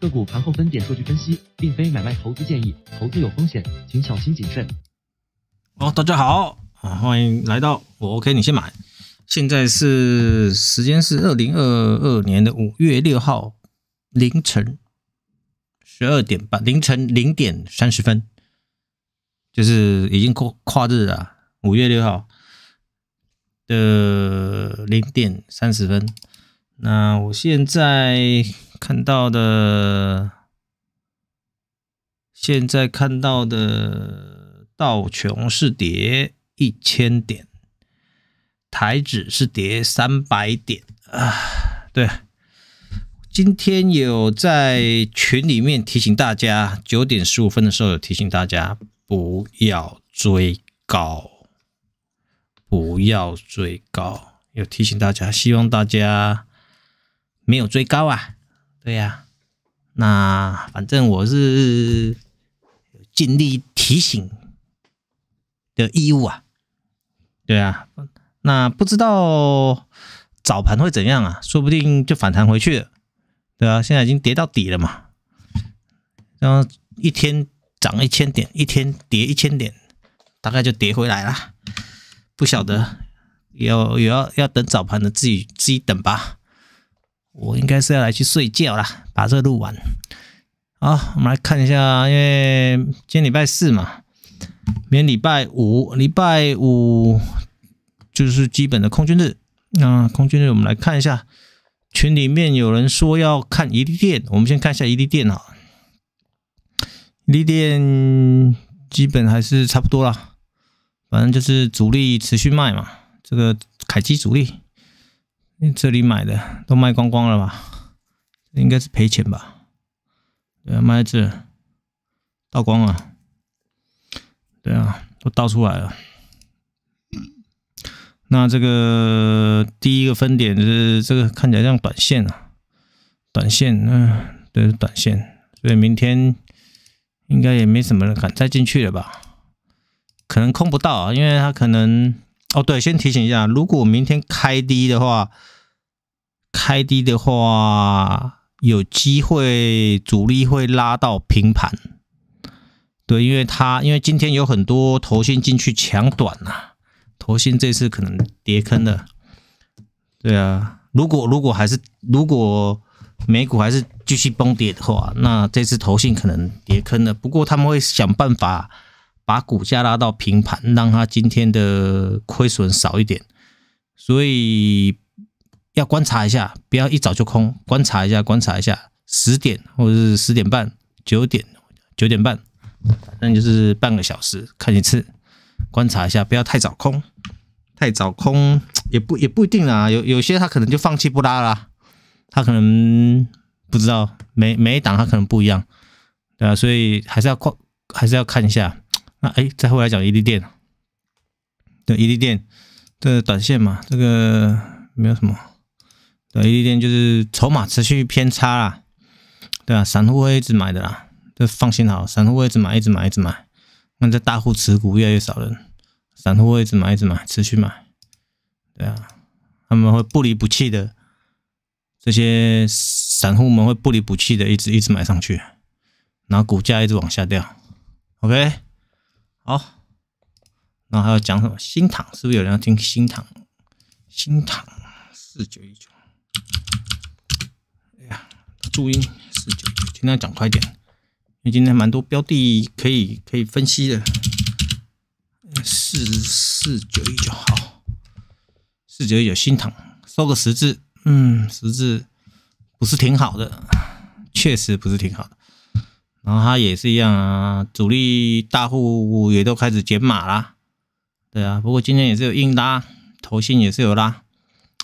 个股盘后分点数据分析，并非买卖投资建议，投资有风险，请小心谨慎。哦，大家好啊，欢迎来到我。OK，你先买。现在是时间是二零二二年的五月六号凌晨十二点半，凌晨零点三十分，就是已经过跨日了，五月六号的零点三十分。那我现在。看到的，现在看到的，道琼是跌一千点，台指是跌三百点啊。对，今天有在群里面提醒大家，九点十五分的时候有提醒大家不要追高，不要追高，有提醒大家，希望大家没有追高啊。对呀，那反正我是尽力提醒的义务啊。对啊，那不知道早盘会怎样啊？说不定就反弹回去了，对啊，现在已经跌到底了嘛，然后一天涨一千点，一天跌一千点，大概就跌回来了。不晓得，有有要要等早盘的自己自己等吧。我应该是要来去睡觉啦，把这录完。好，我们来看一下，因为今天礼拜四嘛，明天礼拜五，礼拜五就是基本的空军日啊。空军日，我们来看一下群里面有人说要看宜利电，我们先看一下宜利电啊。宜利电基本还是差不多啦，反正就是主力持续卖嘛，这个凯基主力。这里买的都卖光光了吧？应该是赔钱吧？对，卖这倒光了，对啊，都倒出来了。那这个第一个分点是这个看起来像短线啊，短线，嗯，对，短线。所以明天应该也没什么人敢再进去了吧？可能空不到啊，因为他可能……哦，对，先提醒一下，如果明天开低的话。开低的话，有机会主力会拉到平盘，对，因为他因为今天有很多头信进去抢短呐，头信这次可能跌坑了。对啊，如果如果还是如果美股还是继续崩跌的话，那这次头信可能跌坑了。不过他们会想办法把股价拉到平盘，让它今天的亏损少一点，所以。要观察一下，不要一早就空。观察一下，观察一下，十点或者是十点半，九点、九点半，反正就是半个小时看一次，观察一下，不要太早空，太早空也不也不一定啊。有有些他可能就放弃不拉啦，他可能不知道每每一档他可能不一样，对啊，所以还是要看，还是要看一下。那哎，再后来讲伊利电，对伊利电的短线嘛，这个没有什么。对，一点就是筹码持续偏差啦，对啊，散户会一直买的啦，这放心好，散户会一直买，一直买，一直买。那这大户持股越来越少了，散户会一直买，一直买，持续买。对啊，他们会不离不弃的，这些散户们会不离不弃的，一直一直买上去，然后股价一直往下掉。OK，好，然后还要讲什么？新塘是不是有人要听新塘？新塘四九一九。哎呀，注音四九尽量讲快点，因为今天蛮多标的可以可以分析的。四四九一九好，四九一九心疼，收个十字，嗯，十字不是挺好的，确实不是挺好的。然后它也是一样啊，主力大户也都开始减码啦。对啊，不过今天也是有硬拉，头新也是有拉。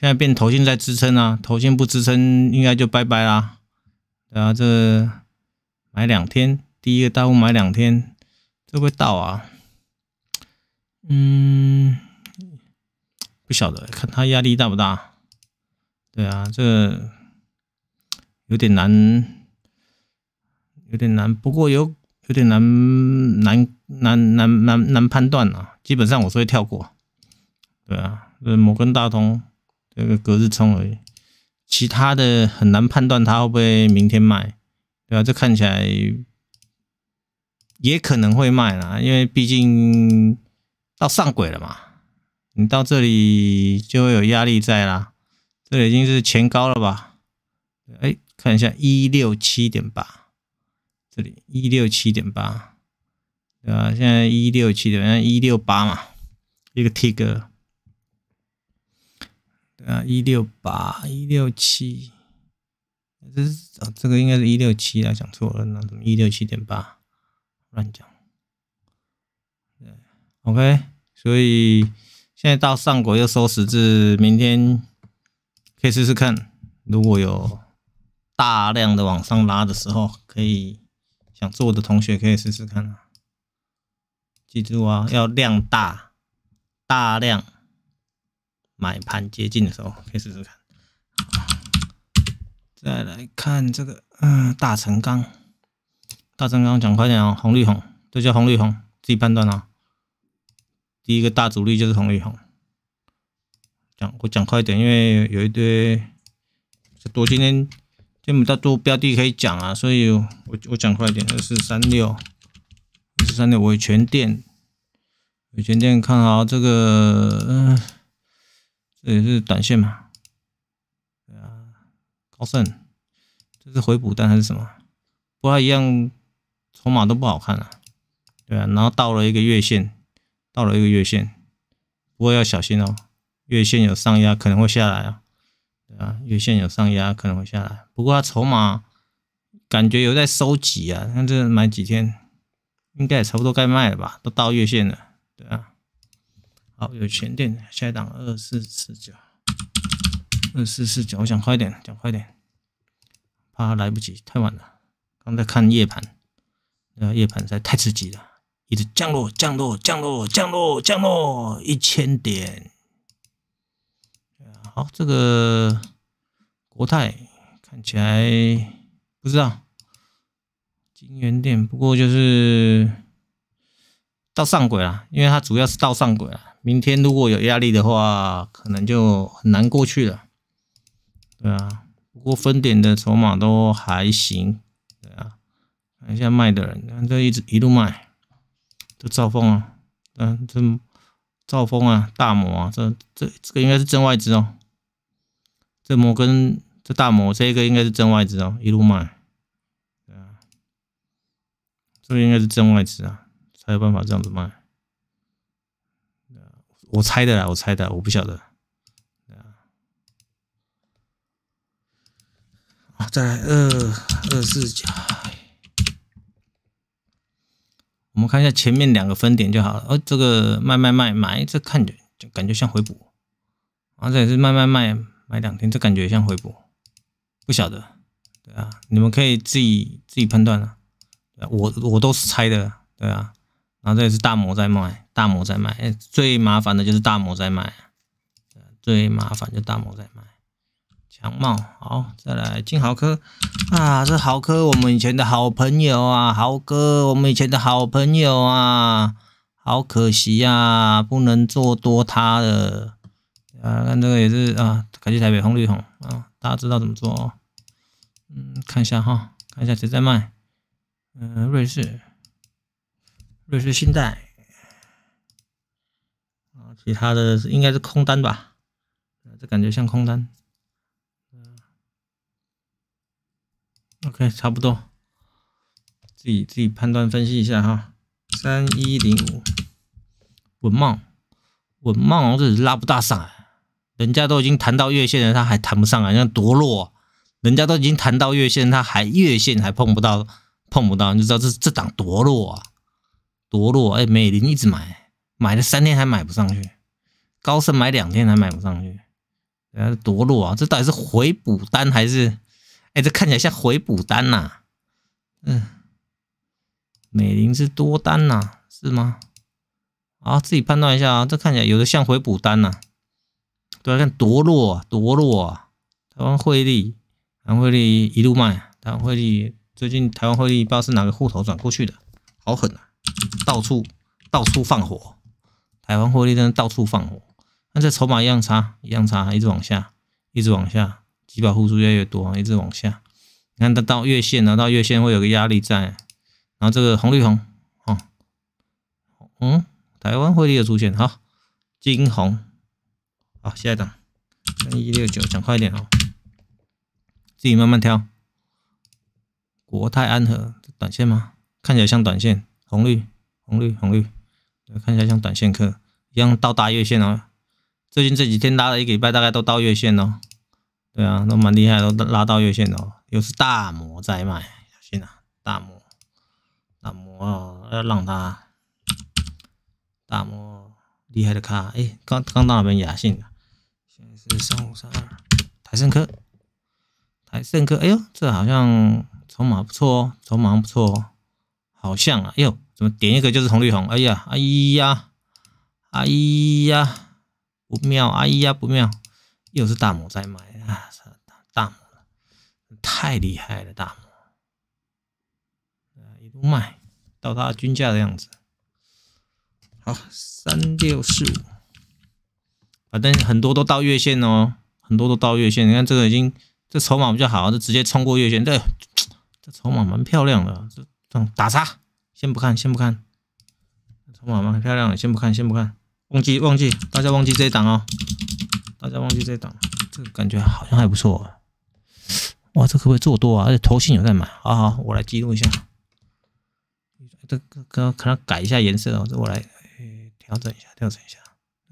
现在变头线在支撑啊，头线不支撑，应该就拜拜啦。对啊，这买两天，第一个大户买两天，会不会到啊？嗯，不晓得，看他压力大不大。对啊，这有点难，有点难。不过有有点难难难难难难判断啊。基本上我是会跳过。对啊，这摩根大通。这个隔日冲而已，其他的很难判断它会不会明天卖，对吧？这看起来也可能会卖啦，因为毕竟到上轨了嘛，你到这里就会有压力在啦。这里已经是前高了吧？哎，看一下一六七点八，这里一六七点八，对啊，现在一六七点一六八嘛，一个 T r 啊，一六八一六七，这是啊，这个应该是一六七啊，讲错了。那怎么一六七点八？乱讲。对，OK。所以现在到上轨又收十字，明天可以试试看。如果有大量的往上拉的时候，可以想做的同学可以试试看啊。记住啊，要量大，大量。买盘接近的时候，可以试试看。再来看这个，嗯，大成钢，大成钢讲快点啊！红绿红，这叫红绿红，自己判断啊。第一个大主力就是红绿红。讲，我讲快点，因为有一堆多今天见不到多标的可以讲啊，所以我我讲快点，二四三六，二四三六五全电，五全电看好这个，嗯。这也是短线嘛，对啊，高盛这是回补单还是什么？不过一样筹码都不好看了，对啊，然后到了一个月线，到了一个月线，不过要小心哦，月线有上压可能会下来啊，对啊，月线有上压可能会下来，不过它筹码感觉有在收集啊，看这买几天，应该也差不多该卖了吧，都到月线了，对啊。好，有前电，下一档二四四九，二四四九，我想快一点，讲快一点，怕来不及，太晚了。刚才看夜盘，啊，夜盘实在太刺激了，一直降落，降落，降落，降落，降落，一千点。好，这个国泰看起来不知道，金源店，不过就是。到上轨了，因为它主要是到上轨了。明天如果有压力的话，可能就很难过去了。对啊，不过分点的筹码都还行。对啊，看一下卖的人，看这一直一路卖，这赵峰啊，嗯，这赵峰啊，大摩啊，这这这个应该是真外资哦。这摩根，这大摩，这个应该是真外资哦，一路卖。对啊，这个应该是真外资啊。有办法这样子卖？我猜的啦，我猜的，我不晓得。啊，再来二二四九，我们看一下前面两个分点就好了。哦，这个卖卖卖买，这看着就感觉像回补。而且是卖卖卖买两天，这感觉像回补。不晓得，对啊，你们可以自己自己判断了。我我都是猜的，对啊。然后这也是大模在卖，大模在卖，最麻烦的就是大模在卖，最麻烦就大模在卖。强茂，好，再来金豪科啊，是豪科，我们以前的好朋友啊，豪哥，我们以前的好朋友啊，好可惜呀，不能做多他的。啊，看这个也是啊，感谢台北红绿红啊，大家知道怎么做？哦。嗯，看一下哈，看一下谁在卖？嗯，瑞士。瑞士信贷其他的应该是空单吧？这感觉像空单。OK，差不多，自己自己判断分析一下哈。三一零五，稳帽，稳帽，这是拉不大上来，人家都已经弹到月线了，他还弹不上来，这多弱！人家都已经弹到月线，他还月线还碰不到，碰不到，就知道这这档多弱啊！夺落，哎，美林一直买，买了三天还买不上去，高盛买两天还买不上去，这是夺落啊！这到底是回补单还是？哎，这看起来像回补单呐。嗯，美林是多单呐，是吗？啊，自己判断一下啊，这看起来有的像回补单呐。对、啊，看夺落，夺落，台湾汇率，台湾汇率一路卖，台湾汇率最近台湾汇率不知道是哪个户头转过去的，好狠啊！到处到处放火，台湾汇率的到处放火，那这筹码一样差，一样差，一直往下，一直往下，几百户数越来越多，一直往下。你看它到月线后到月线会有个压力在，然后这个红绿红，啊，嗯，台湾汇率的出现哈，金红，好，下一档，三一六九，讲快一点啊，自己慢慢挑，国泰安和短线吗？看起来像短线，红绿。红绿红绿，来看一下，像短线客一样到大月线哦。最近这几天拉了一个礼拜，大概都到月线哦。对啊，都蛮厉害，都拉到月线哦。又是大摩在卖，小心啊！大摩，大摩哦，要让他大摩厉害的卡。哎，刚刚那边雅信，现在是三五三二，台盛科，台盛科。哎呦，这好像筹码不错哦，筹码不错哦，好像啊，哎呦。怎么点一个就是红绿红？哎呀，哎呀，哎呀，不妙！哎呀，不妙！又是大魔在买啊！大魔太厉害了，大魔！一路卖到它均价的样子。好，三六四五，反正很多都到月线哦，很多都到月线。你看这个已经，这筹码比较好，就直接冲过月线。对，这筹码蛮漂亮的，这这种打叉。先不看，先不看，筹码吗？很漂亮。的，先不看，先不看。忘记，忘记，大家忘记这一档哦，大家忘记这一档。这个感觉好像还不错。哇，这可不可以做多啊？而且头型有在买好好，我来记录一下。这刚刚可能改一下颜色哦，这我来调整一下，调整一下。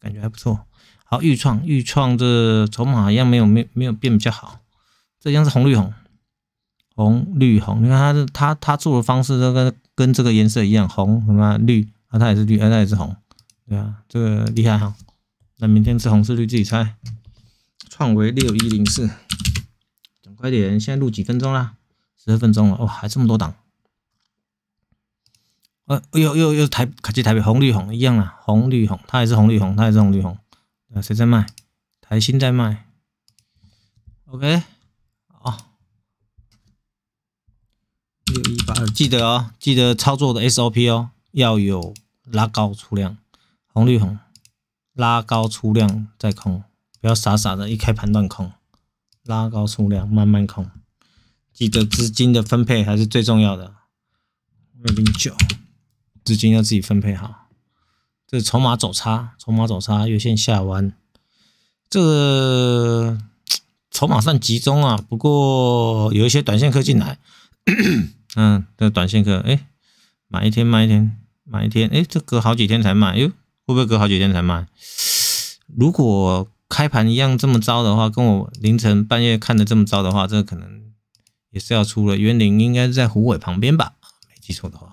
感觉还不错。好，预创，预创这筹码一样没有，没，有没有变比较好。这张是红绿红，红绿红。你看，他他他做的方式，这个。跟这个颜色一样，红什么绿啊？它也是绿，啊，它也是红，对啊，这个厉害哈。那明天是红是绿，自己猜。创维六一零四，讲快点，现在录几分钟了？十二分钟了，哇，还这么多档。呃，又又又台，卡始台北红绿红一样啊，红绿红，它也是红绿红，它也是红绿红。啊，谁在卖？台新在卖。OK，哦，六一。记得哦，记得操作的 SOP 哦，要有拉高出量，红绿红，拉高出量再空，不要傻傻的一开盘断空，拉高出量慢慢空。记得资金的分配还是最重要的。二零九，资金要自己分配好。这筹码走差，筹码走差，月线下弯，这个筹码算集中啊，不过有一些短线客进来。嗯，这短线客，哎，买一天，买一天，买一天，哎，这隔好几天才卖，哟，会不会隔好几天才卖？如果开盘一样这么糟的话，跟我凌晨半夜看的这么糟的话，这个可能也是要出了。园林应该在虎尾旁边吧，没记错的话。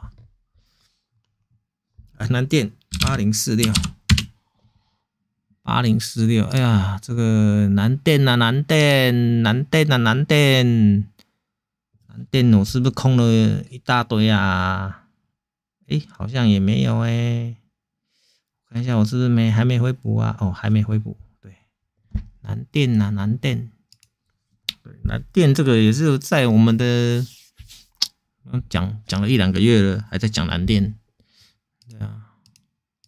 南电八零四六，八零四六，哎呀，这个南电啊，南电，南电啊，南电。电脑是不是空了一大堆啊？哎，好像也没有哎。看一下我是不是没还没回补啊？哦，还没回补。对，南电啊，南电。对，南电这个也是在我们的，讲讲了一两个月了，还在讲南电。对啊，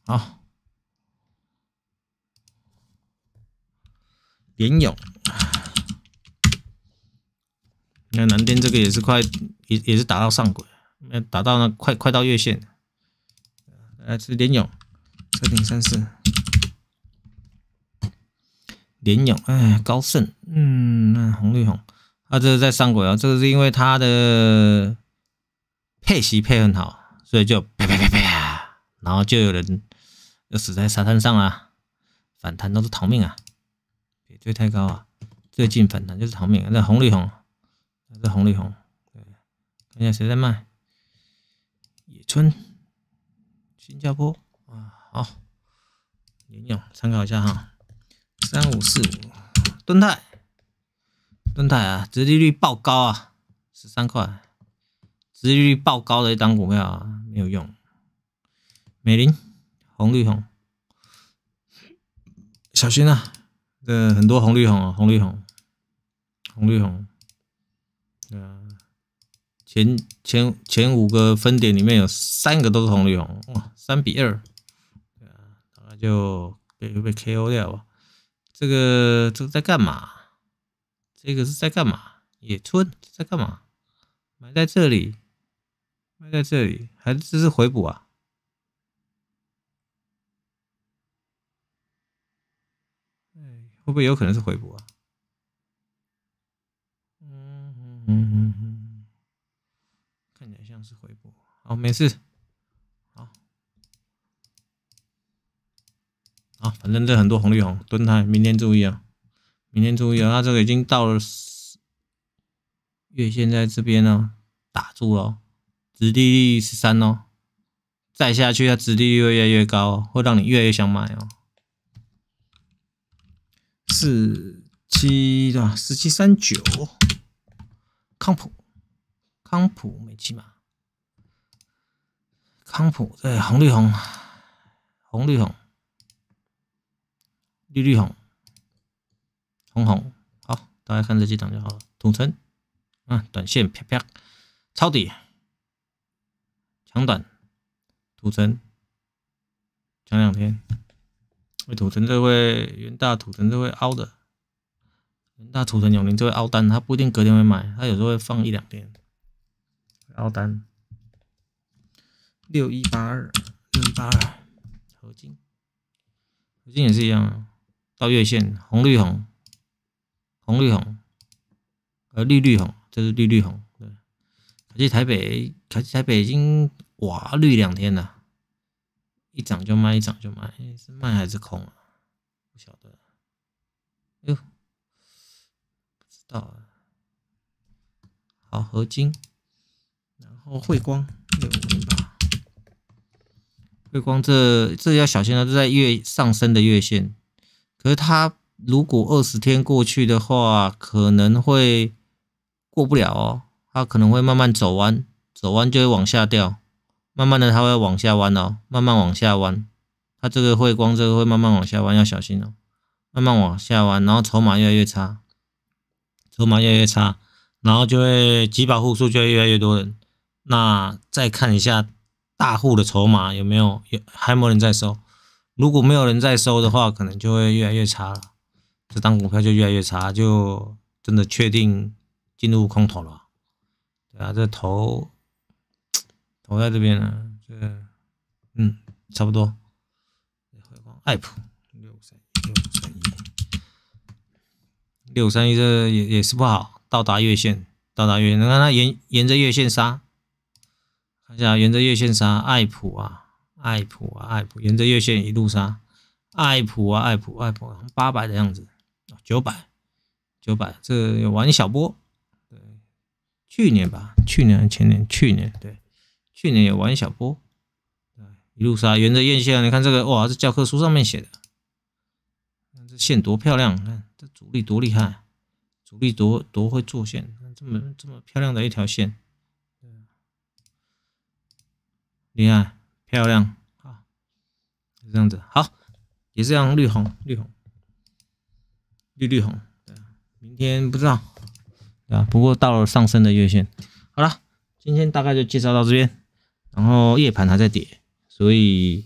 好，林勇。那南电这个也是快，也也是打到上轨，那打到那快快到月线。呃，是联勇车顶三四，联勇，哎，高盛，嗯，那红绿红，啊，这是在上轨啊，这个是因为它的配息配很好，所以就啪啪啪啪，然后就有人要死在沙滩上了。反弹都是逃命啊，别追太高啊，最近反弹就是逃命。那红绿红。是红绿红，对，看一下谁在卖？野村，新加坡啊，好，没用参考一下哈，三五四五，盾泰，盾泰啊，殖利率爆高啊，十三块，殖利率爆高的一档股票啊，没有用。美林，红绿红，小心啊，这很多红绿红，啊，红绿红，红绿红。啊，前前前五个分点里面有三个都是红绿红，哇，三比二，对啊，那就被被 K.O. 掉吧。这个这个在干嘛？这个是在干嘛？野村在干嘛？埋在这里，埋在这里，还是这是回补啊？哎，会不会有可能是回补啊？是回补，好，没事，好，啊，反正这很多红绿红，蹲它，明天注意啊，明天注意啊，那这个已经到了月线，在这边呢，打住了，止利率十三哦，再下去它直利率会越越高，会让你越来越想买哦，四七对吧？四七三九，康普，康普美期嘛。康普对，红绿红，红绿红，绿绿红，红红好，大家看这几档就好了。土城，嗯，短线啪啪抄底，强短，土城，强两天，会土城这会，元大土城这会凹的，元大土城永宁这会凹单，他不一定隔天会买，他有时候会放一两天，凹单。六一八二，六一八二，合金，合金也是一样啊。到月线红绿红，红绿红，呃绿绿红，这是绿绿红。对，可是台北，可是台北已经哇绿两天了，一涨就卖，一涨就卖，是卖还是空啊？不晓得，哎呦，不知道啊。好，合金，然后汇光六零八。汇光这这要小心啊，这在月上升的月线，可是它如果二十天过去的话，可能会过不了哦。它可能会慢慢走弯，走弯就会往下掉，慢慢的它会往下弯哦，慢慢往下弯，它这个会光这个会慢慢往下弯，要小心哦，慢慢往下弯，然后筹码越来越差，筹码越来越差，然后就会几把户数就会越来越多。人，那再看一下。大户的筹码有没有？有还没有人在收。如果没有人在收的话，可能就会越来越差了。这张股票就越来越差，就真的确定进入空头了。啊，这头头在这边呢，这，嗯，差不多。app 六三六三一六三一，这也也是不好。到达月线，到达月线，你看它沿沿着月线杀。看一下，沿着月线杀，爱普啊，爱普啊，爱普，沿着月线一路杀，爱普啊，爱普，爱普，八百的样子，九百，九百。这玩一小波，对，去年吧，去年前年，去年，对，去年有一小波，对，一路杀，沿着月线，你看这个，哇，这教科书上面写的，这线多漂亮，看这主力多厉害，主力多多会做线，这么这么漂亮的一条线。你看漂亮，啊，这样子，好，也是这样，绿红绿红绿绿红，对啊，明天不知道，对啊，不过到了上升的月线，好了，今天大概就介绍到这边，然后夜盘还在跌，所以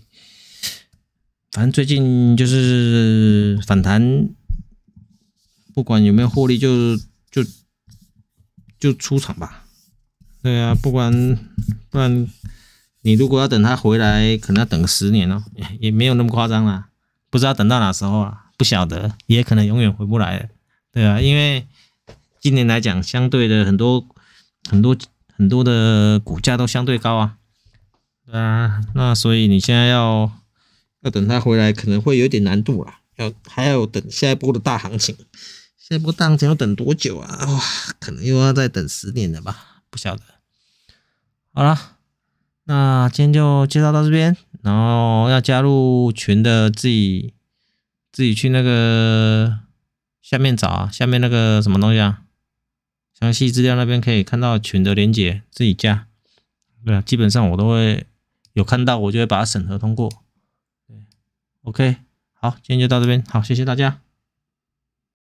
反正最近就是反弹，不管有没有获利，就就就出场吧，对啊，不管不然。你如果要等他回来，可能要等十年哦，也没有那么夸张啦。不知道等到哪时候啊，不晓得，也可能永远回不来，对啊，因为今年来讲，相对的很多很多很多的股价都相对高啊，对啊。那所以你现在要要等他回来，可能会有点难度啦，要还要等下一波的大行情。下一波大行情要等多久啊？哇，可能又要再等十年了吧，不晓得。好了。那今天就介绍到这边，然后要加入群的自己自己去那个下面找啊，下面那个什么东西啊，详细资料那边可以看到群的连接，自己加。对啊，基本上我都会有看到，我就会把它审核通过。对，OK，好，今天就到这边，好，谢谢大家。